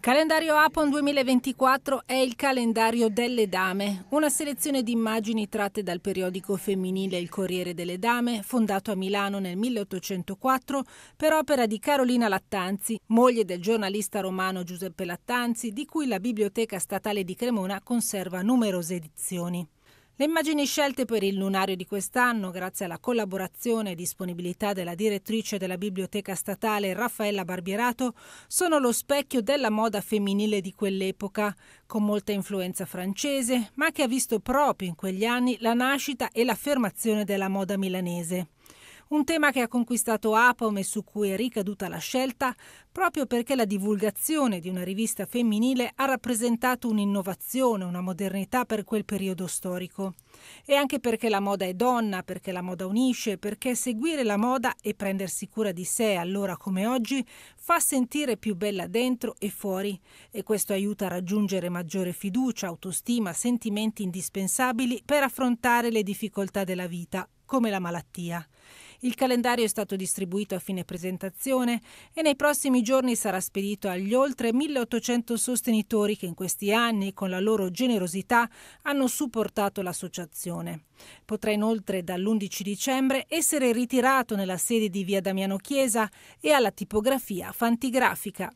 calendario Apon 2024 è il calendario delle dame, una selezione di immagini tratte dal periodico femminile Il Corriere delle Dame, fondato a Milano nel 1804 per opera di Carolina Lattanzi, moglie del giornalista romano Giuseppe Lattanzi, di cui la Biblioteca Statale di Cremona conserva numerose edizioni. Le immagini scelte per il lunario di quest'anno, grazie alla collaborazione e disponibilità della direttrice della Biblioteca Statale Raffaella Barbierato, sono lo specchio della moda femminile di quell'epoca, con molta influenza francese, ma che ha visto proprio in quegli anni la nascita e l'affermazione della moda milanese. Un tema che ha conquistato Apom e su cui è ricaduta la scelta proprio perché la divulgazione di una rivista femminile ha rappresentato un'innovazione, una modernità per quel periodo storico. E anche perché la moda è donna, perché la moda unisce, perché seguire la moda e prendersi cura di sé allora come oggi fa sentire più bella dentro e fuori e questo aiuta a raggiungere maggiore fiducia, autostima, sentimenti indispensabili per affrontare le difficoltà della vita, come la malattia. Il calendario è stato distribuito a fine presentazione e nei prossimi giorni sarà spedito agli oltre 1800 sostenitori che in questi anni, con la loro generosità, hanno supportato l'associazione manifestazione. Potrà inoltre dall'11 dicembre essere ritirato nella sede di via Damiano Chiesa e alla tipografia Fantigrafica.